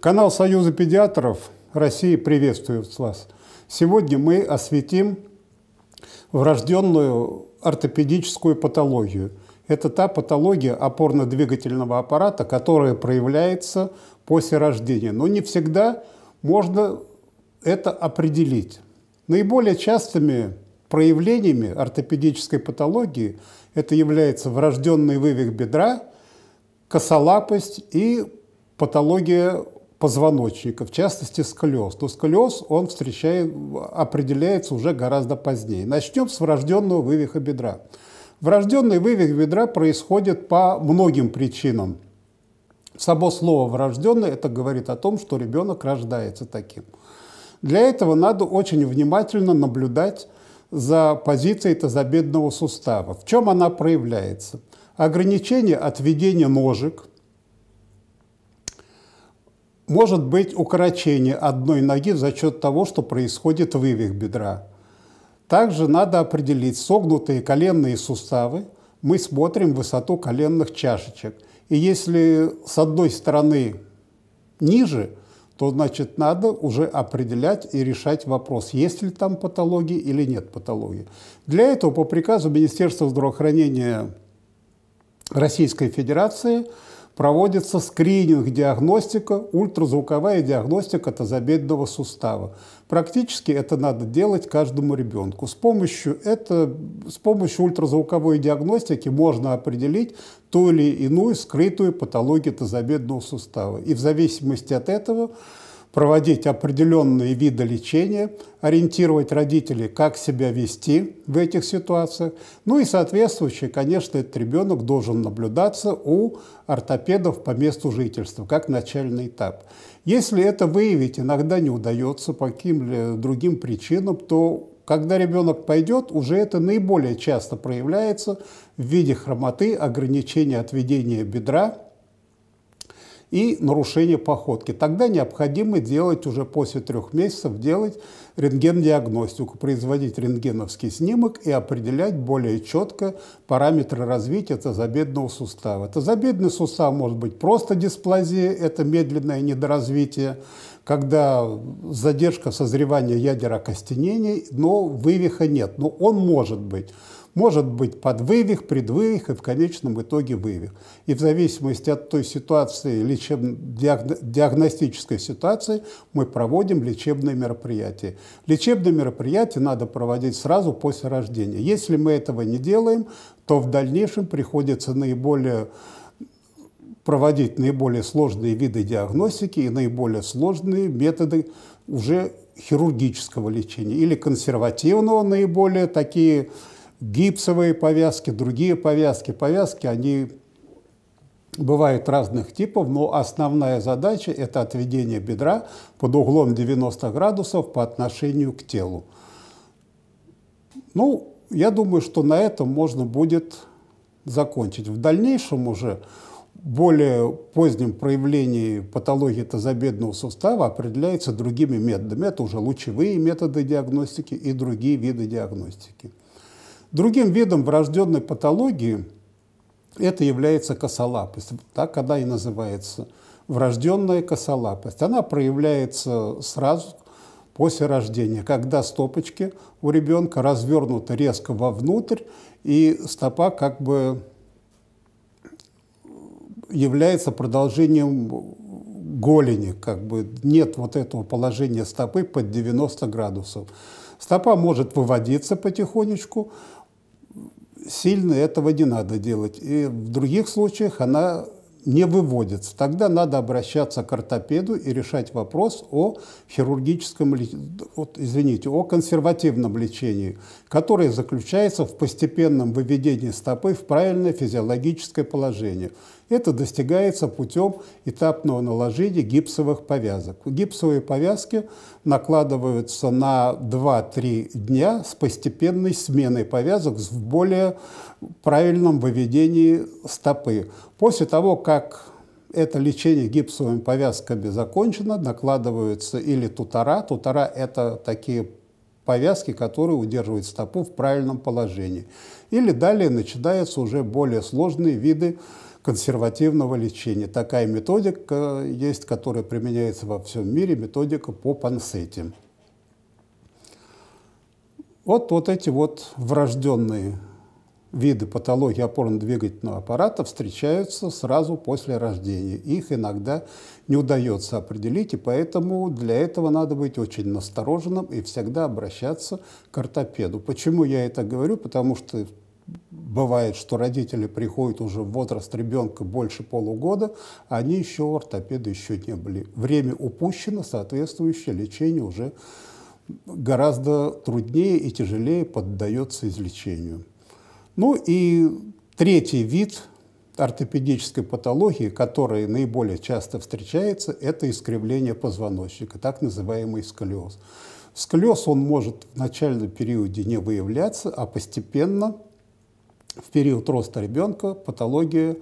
Канал Союза педиатров России приветствует вас. Сегодня мы осветим врожденную ортопедическую патологию. Это та патология опорно-двигательного аппарата, которая проявляется после рождения. Но не всегда можно это определить. Наиболее частыми проявлениями ортопедической патологии это является врожденный вывих бедра, косолапость и патология позвоночника, в частности сколиоз. Но сколиоз он встречает, определяется уже гораздо позднее. Начнем с врожденного вывиха бедра. Врожденный вывих бедра происходит по многим причинам. Само слово «врожденный» это говорит о том, что ребенок рождается таким. Для этого надо очень внимательно наблюдать за позицией тазобедренного сустава. В чем она проявляется? Ограничение отведения ножек – может быть укорочение одной ноги за счет того, что происходит вывих бедра. Также надо определить согнутые коленные суставы. Мы смотрим высоту коленных чашечек. И если с одной стороны ниже, то значит надо уже определять и решать вопрос, есть ли там патология или нет патологии. Для этого по приказу Министерства здравоохранения Российской Федерации проводится скрининг-диагностика, ультразвуковая диагностика тазобедренного сустава. Практически это надо делать каждому ребенку. С помощью, это, с помощью ультразвуковой диагностики можно определить ту или иную скрытую патологию тазобедренного сустава. И в зависимости от этого проводить определенные виды лечения, ориентировать родителей, как себя вести в этих ситуациях. Ну и соответствующий, конечно, этот ребенок должен наблюдаться у ортопедов по месту жительства, как начальный этап. Если это выявить иногда не удается по каким-либо другим причинам, то когда ребенок пойдет, уже это наиболее часто проявляется в виде хромоты, ограничения отведения бедра, и нарушение походки. Тогда необходимо делать уже после трех месяцев делать рентген-диагностику, производить рентгеновский снимок и определять более четко параметры развития тазобедренного сустава. Тазобедренный сустав может быть просто дисплазия, это медленное недоразвитие, когда задержка созревания ядер окостенений, но вывиха нет, но он может быть. Может быть под вывих, предвывих и в конечном итоге вывих. И в зависимости от той ситуации, лечеб... диагностической ситуации, мы проводим лечебные мероприятия. Лечебные мероприятия надо проводить сразу после рождения. Если мы этого не делаем, то в дальнейшем приходится наиболее проводить наиболее сложные виды диагностики и наиболее сложные методы уже хирургического лечения или консервативного, наиболее такие гипсовые повязки, другие повязки. Повязки, они бывают разных типов, но основная задача – это отведение бедра под углом 90 градусов по отношению к телу. Ну, я думаю, что на этом можно будет закончить. В дальнейшем уже более позднем проявлении патологии тазобедренного сустава определяется другими методами. Это уже лучевые методы диагностики и другие виды диагностики. Другим видом врожденной патологии это является косолапость, так она и называется. Врожденная косолапость. Она проявляется сразу после рождения, когда стопочки у ребенка развернуты резко вовнутрь, и стопа как бы является продолжением голени, как бы нет вот этого положения стопы под 90 градусов. Стопа может выводиться потихонечку, сильно этого не надо делать. И в других случаях она не выводится. Тогда надо обращаться к ортопеду и решать вопрос о хирургическом, вот, извините, о консервативном лечении, которое заключается в постепенном выведении стопы в правильное физиологическое положение. Это достигается путем этапного наложения гипсовых повязок. Гипсовые повязки накладываются на 2-3 дня с постепенной сменой повязок в более правильном выведении стопы. После того, как это лечение гипсовыми повязками закончено, накладываются или тутора. Тутора – это такие повязки, которые удерживают стопу в правильном положении. Или далее начинаются уже более сложные виды консервативного лечения. Такая методика есть, которая применяется во всем мире, методика по пансете. Вот, вот эти вот врожденные виды патологии опорно-двигательного аппарата встречаются сразу после рождения. Их иногда не удается определить, и поэтому для этого надо быть очень настороженным и всегда обращаться к ортопеду. Почему я это говорю? Потому что бывает, что родители приходят уже в возраст ребенка больше полугода, а они еще ортопеды еще не были. Время упущено, соответствующее лечение уже гораздо труднее и тяжелее поддается излечению. Ну и третий вид ортопедической патологии, которая наиболее часто встречается, это искривление позвоночника, так называемый сколиоз. Сколиоз он может в начальном периоде не выявляться, а постепенно в период роста ребенка патология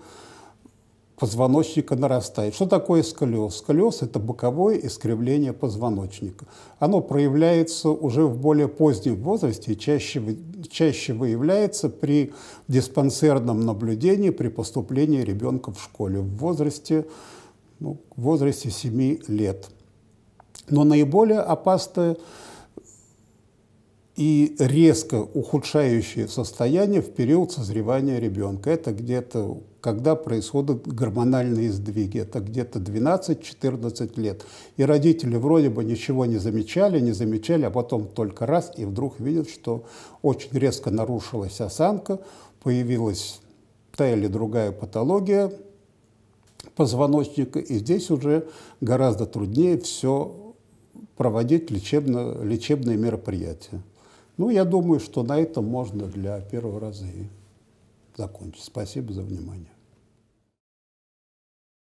позвоночника нарастает. Что такое сколиоз? Сколиоз – это боковое искривление позвоночника. Оно проявляется уже в более позднем возрасте и чаще, чаще выявляется при диспансерном наблюдении при поступлении ребенка в школе в возрасте, ну, в возрасте 7 лет. Но наиболее опасное и резко ухудшающее состояние в период созревания ребенка. Это где-то, когда происходят гормональные сдвиги, это где-то 12-14 лет. И родители вроде бы ничего не замечали, не замечали, а потом только раз, и вдруг видят, что очень резко нарушилась осанка, появилась та или другая патология позвоночника, и здесь уже гораздо труднее все проводить лечебно, лечебные мероприятия. Ну, я думаю, что на этом можно для первого раза и закончить. Спасибо за внимание.